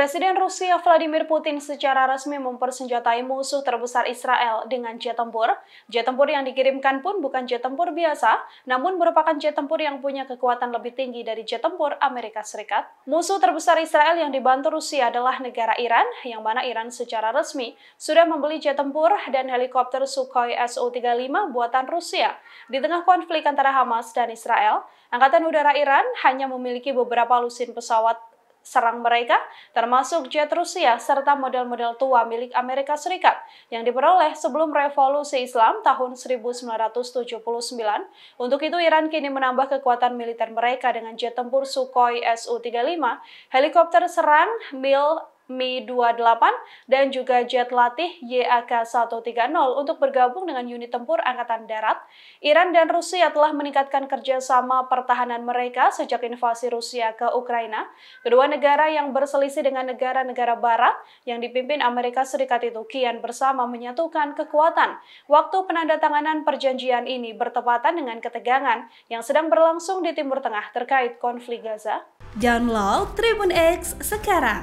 Presiden Rusia Vladimir Putin secara resmi mempersenjatai musuh terbesar Israel dengan jet tempur. Jet tempur yang dikirimkan pun bukan jet tempur biasa, namun merupakan jet tempur yang punya kekuatan lebih tinggi dari jet tempur Amerika Serikat. Musuh terbesar Israel yang dibantu Rusia adalah negara Iran, yang mana Iran secara resmi sudah membeli jet tempur dan helikopter Sukhoi Su-35 buatan Rusia. Di tengah konflik antara Hamas dan Israel, Angkatan Udara Iran hanya memiliki beberapa lusin pesawat serang mereka, termasuk jet Rusia serta model-model tua milik Amerika Serikat yang diperoleh sebelum revolusi Islam tahun 1979. Untuk itu, Iran kini menambah kekuatan militer mereka dengan jet tempur Sukhoi Su-35, helikopter serang, mil Mi-28 dan juga jet latih YAK-130 untuk bergabung dengan unit tempur Angkatan Darat. Iran dan Rusia telah meningkatkan kerjasama pertahanan mereka sejak invasi Rusia ke Ukraina. Kedua negara yang berselisih dengan negara-negara barat yang dipimpin Amerika Serikat itu kian bersama menyatukan kekuatan. Waktu penandatanganan perjanjian ini bertepatan dengan ketegangan yang sedang berlangsung di Timur Tengah terkait konflik Gaza. Download Tribun X sekarang